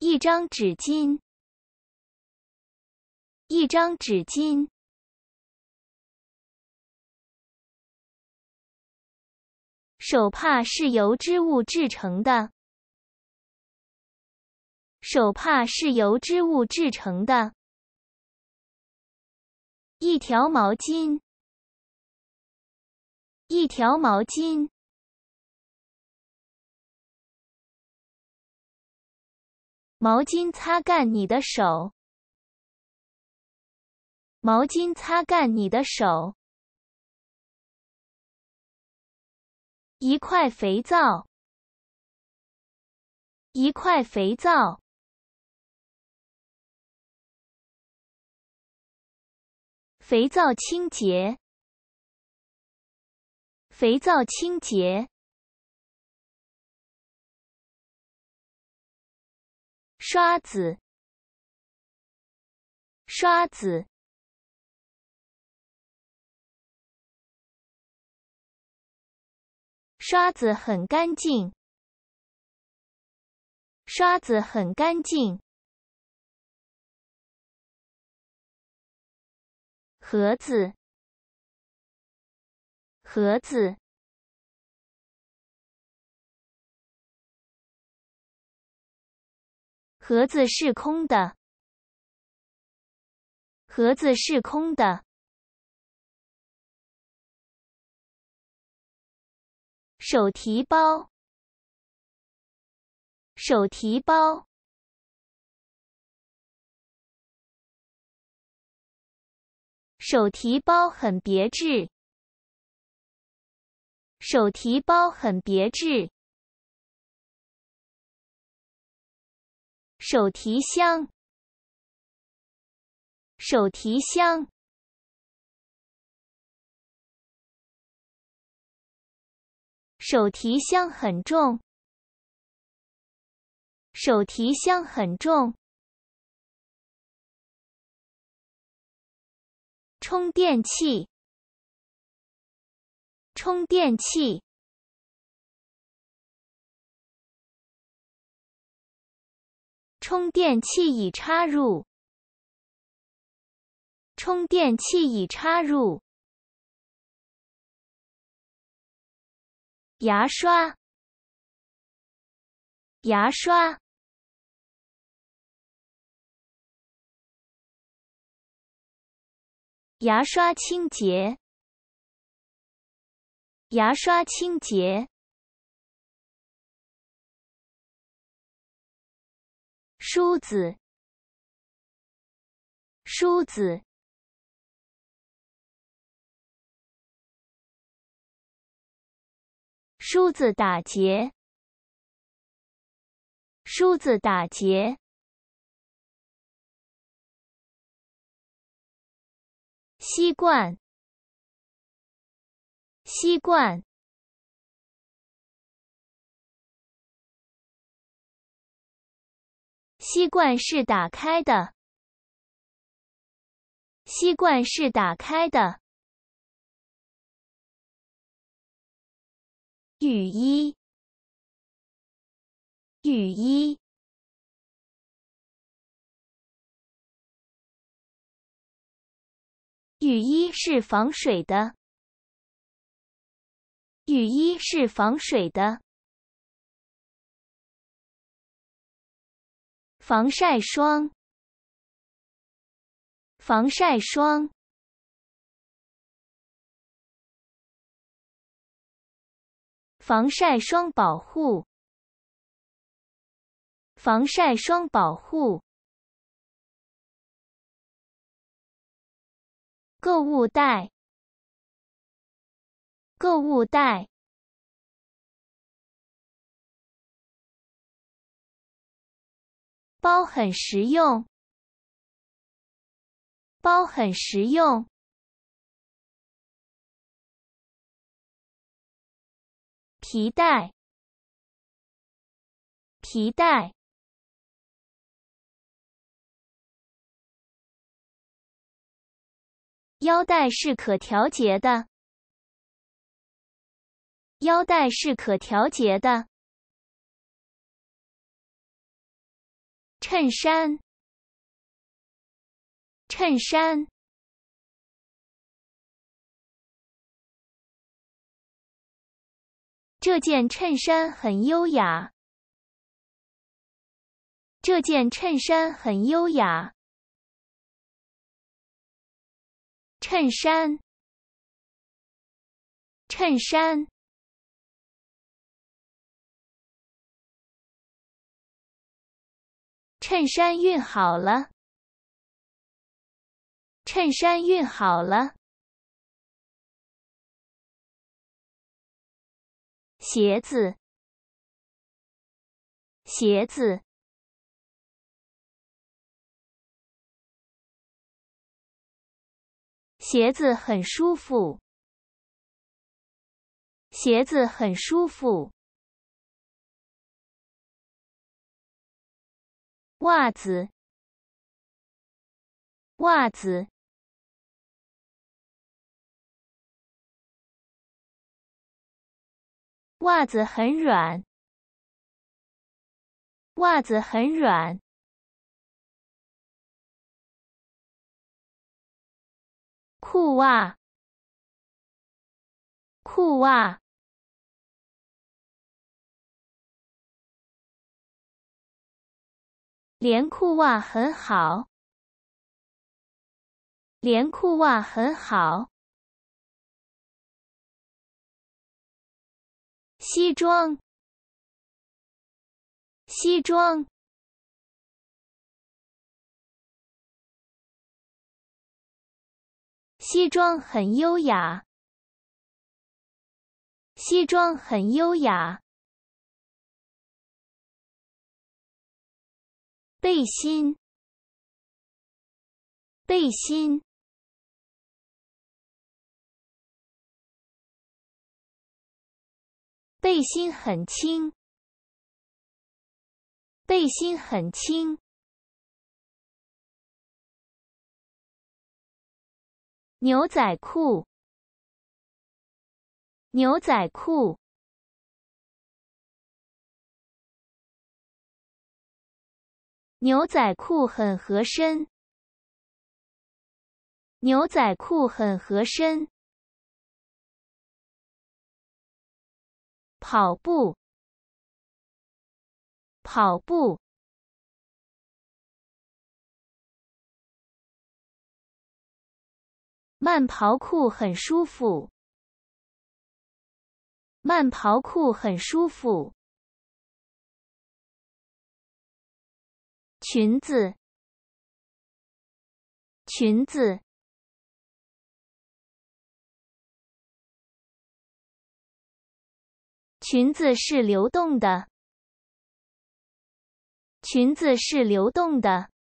一张纸巾，一张纸巾。手帕是由织物制成的，手帕是由织物制成的。一条毛巾，一条毛巾。毛巾擦干你的手，毛巾擦干你的手。一块肥皂，一块肥皂，肥皂清洁，肥皂清洁。刷子，刷子，刷子很干净。刷子很干净。盒子，盒子。盒子是空的，盒子是空的。手提包，手提包，手提包很别致，手提包很别致。手提箱，手提箱，手提箱很重，手提箱很重。充电器，充电器。充电器已插入。充电器已插入。牙刷，牙刷，牙刷清洁，牙刷清洁。梳子，梳子，梳子打结，梳子打结，吸惯，吸惯。吸管是打开的。吸管是打开的。雨衣。雨衣。雨衣是防水的。雨衣是防水的。防晒霜，防晒霜，防晒霜保护，防晒霜保护，购物袋，购物袋。包很实用，包很实用。皮带，皮带，腰带是可调节的，腰带是可调节的。衬衫，衬衫。这件衬衫很优雅。这件衬衫很优雅。衬衫，衬衫。衬衫熨好了。衬衫熨好了。鞋子，鞋子，鞋子很舒服。鞋子很舒服。袜子，袜子，袜子很软，袜子很软，裤袜，裤袜。连裤袜很好，连裤袜很好。西装，西装，西装很优雅，西装很优雅。背心，背心，背心很轻。背心很轻。牛仔裤，牛仔裤。牛仔裤很合身。牛仔裤很合身。跑步，跑步。慢跑裤很舒服。慢跑裤很舒服。裙子，裙子，裙子是流动的，裙子是流动的。